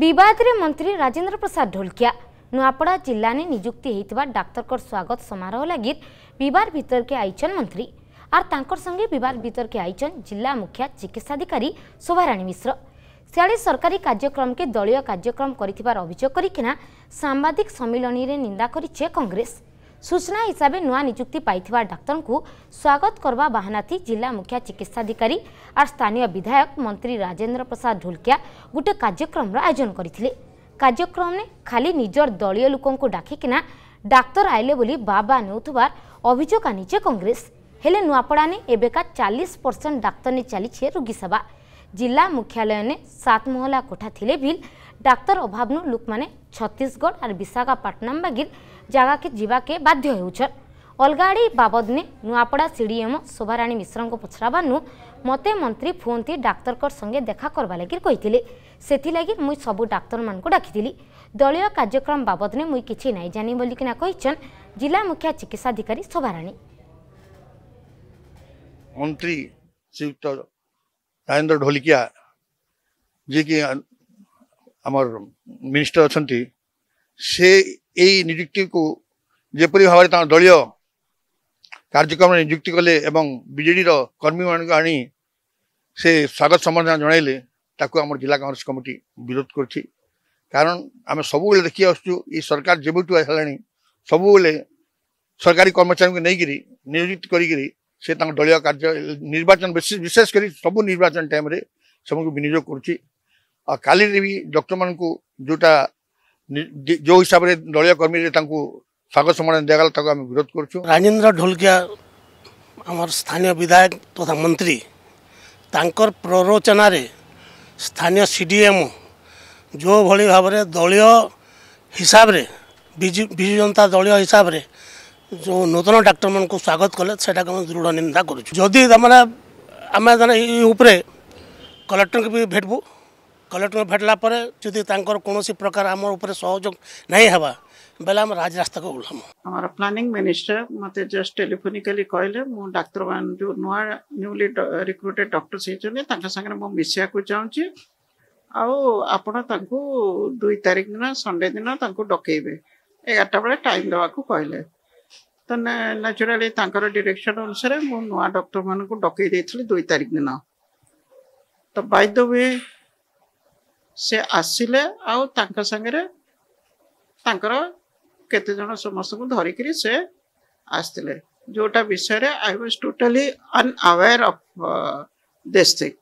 বিবাদে মন্ত্রী রাজেন্দ্র প্রসাদ ঢোলকিয়া ନୂଆପଡ଼ା জেলা নিযুক্তি হয়ে ডাক্তর স্বাগত সমারোহ লাগি বিবাদ ভিতরকে আইছেন মন্ত্রী আর তাঁর সঙ্গে বিবাদ ভিতরকে আইছেন জেলা মুখ্যা চিকিৎসাধিকারী শোভারাণী মিশ্র সিয়াড়ে সরকারি কার্যক্রমকে দলীয় কার্যক্রম করে অভিযোগ করিকিনা সাংবাদিক সম্মিলনী নিন্দা করেছে কংগ্রেস ସୂଚନା ହିସାବେ ନୂଆ ନିଯୁକ୍ତି ପାଇଥିବା ଡାକ୍ତରଙ୍କୁ ସ୍ୱାଗତ କରିବା ବାହାନାଥି ଜିଲ୍ଲା ମୁଖ୍ୟ ଚିକିତ୍ସାଧିକାରୀ ଆର୍ ସ୍ଥାନୀୟ ବିଧାୟକ ମନ୍ତ୍ରୀ ରାଜେନ୍ଦ୍ର ପ୍ରସାଦ ଢୋଲକିଆ ଗୋଟିଏ କାର୍ଯ୍ୟକ୍ରମର ଆୟୋଜନ କରିଥିଲେ କାର୍ଯ୍ୟକ୍ରମରେ ଖାଲି ନିଜର ଦଳୀୟ ଲୋକଙ୍କୁ ଡାକିକିନା ଡାକ୍ତର ଆଇଲେ ବୋଲି ବାବା ନେଉଥିବାର ଅଭିଯୋଗ ଆଣିଛେ କଂଗ୍ରେସ ହେଲେ ନୂଆପଡ଼ାନେ ଏବେକା ଚାଳିଶ ପରସେଣ୍ଟ ଡାକ୍ତରନେ ଚାଲିଛେ ରୋଗୀ ସେବା ଜିଲ୍ଲା ମୁଖ୍ୟାଳୟନେ ସାତ ମହଲା କୋଠା ଥିଲେ ବିଲ୍ ଡାକ୍ତର ଅଭାବନୁ ଲୋକମାନେ ଛତିଶଗଡ଼ ଆର୍ ବିଶାଖାପାଟନମ୍ ବାଗିର ଜାଗାକେ ଯିବାକେ ବାଧ୍ୟ ହେଉଛନ୍ ଅଲଗା ଆଡ଼େ ବାବଦନେ ନୂଆପଡ଼ା ସିଡ଼ିଏମ୍ ଶୋଭାରାଣୀ ମିଶ୍ରଙ୍କୁ ପଚରାବାର୍ନୁ ମୋତେ ମନ୍ତ୍ରୀ ଫୋନ୍ଟି ଡାକ୍ତରଙ୍କର ସଙ୍ଗେ ଦେଖା କରବା ଲାଗି କହିଥିଲେ ସେଥିଲାଗି ମୁଇଁ ସବୁ ଡାକ୍ତରମାନଙ୍କୁ ଡାକିଥିଲି ଦଳୀୟ କାର୍ଯ୍ୟକ୍ରମ ବାବଦନେ ମୁଇଁ କିଛି ନାଇଁ ଜାନି ବୋଲିକିନା କହିଛନ୍ ଜିଲ୍ଲା ମୁଖ୍ୟ ଚିକିତ୍ସାଧିକାରୀ ଶୋଭାରାଣୀ ମନ୍ତ୍ରୀ ଶ୍ରୀଯୁକ୍ତ ରାଜେନ୍ଦ୍ର ଢୋଲିକିଆ ଯିଏକି ଆମର ମିନିଷ୍ଟର ଅଛନ୍ତି ସେ ଏଇ ନିଯୁକ୍ତିକୁ ଯେପରି ଭାବରେ ତାଙ୍କ ଦଳୀୟ କାର୍ଯ୍ୟକ୍ରମରେ ନିଯୁକ୍ତି କଲେ ଏବଂ ବିଜେଡ଼ିର କର୍ମୀମାନଙ୍କୁ ଆଣି ସେ ସ୍ୱାଗତ ସମ୍ବର୍ଦ୍ଧନା ଜଣାଇଲେ ତାକୁ ଆମର ଜିଲ୍ଲା କଂଗ୍ରେସ କମିଟି ବିରୋଧ କରିଛି କାରଣ ଆମେ ସବୁବେଳେ ଦେଖି ଆସୁଛୁ ଏ ସରକାର ଯେବେଠୁ ହେଲାଣି ସବୁବେଳେ ସରକାରୀ କର୍ମଚାରୀଙ୍କୁ ନେଇକିରି ନିଯୁକ୍ତି କରିକିରି ସେ ତାଙ୍କ ଦଳୀୟ କାର୍ଯ୍ୟ ନିର୍ବାଚନ ବିଶେଷ କରି ସବୁ ନିର୍ବାଚନ ଟାଇମ୍ରେ ସେମାନଙ୍କୁ ବିନିଯୋଗ କରୁଛି ଆଉ କାଲିରେ ବି ଡକ୍ଟରମାନଙ୍କୁ ଯେଉଁଟା जो हिसाब से दलय कर्मी স্বাগত সম্মান দিয়া তাকে আমি বিরোধ করছু রাজেন্দ্র ঢোলকিয়া আমার স্থানীয় বিধায়ক তথা মন্ত্রী তাঁকর প্ররোচনার স্থানীয় সিডিএম যেভাবে ভাবে দলীয় হিসাবে বিজু জনতা দলীয় হিসাবে যে নূতন ডাক্তার মানুষ স্বাগত কলে সেটাকে আমি দৃঢ় নিন্দা করছু যদি তার আমি জানে এই উপরে কলেক্টরকে ভেটবু କଲେକ୍ଟର ଭେଟିଲା ପରେ ଯଦି ତାଙ୍କର କୌଣସି ପ୍ରକାର ଆମ ଉପରେ ସହଯୋଗ ନାହିଁ ହେବା ବେଲେ ଆମେ ରାଜରାସ୍ତାକୁ ଓହ୍ଲାମୁ ଆମର ପ୍ଲାନିଂ ମିନିଷ୍ଟର ମୋତେ ଜଷ୍ଟ ଟେଲିଫୋନିକାଲି କହିଲେ ମୁଁ ଡାକ୍ତରମାନେ ଯେଉଁ ନୂଆ ନ୍ୟୁଲି ରିକ୍ରୁଟେଡ୍ ଡକ୍ଟର୍ସ ହେଇଛନ୍ତି ତାଙ୍କ ସାଙ୍ଗରେ ମୁଁ ମିଶିବାକୁ ଚାହୁଁଛି ଆଉ ଆପଣ ତାଙ୍କୁ ଦୁଇ ତାରିଖ ଦିନ ସଣ୍ଡେ ଦିନ ତାଙ୍କୁ ଡକେଇବେ ଏଗାରଟା ବେଳେ ଟାଇମ୍ ଦେବାକୁ କହିଲେ ତ ନ୍ୟାଚୁରାଲି ତାଙ୍କର ଡିରେକ୍ସନ୍ ଅନୁସାରେ ମୁଁ ନୂଆ ଡକ୍ଟରମାନଙ୍କୁ ଡକେଇ ଦେଇଥିଲି ଦୁଇ ତାରିଖ ଦିନ ତ ବାଇ ଦ ୱେ ସେ ଆସିଲେ ଆଉ ତାଙ୍କ ସାଙ୍ଗରେ ତାଙ୍କର କେତେଜଣ ସମସ୍ତଙ୍କୁ ଧରିକିରି ସେ ଆସିଥିଲେ ଯେଉଁଟା ବିଷୟରେ I was totally unaware of this thing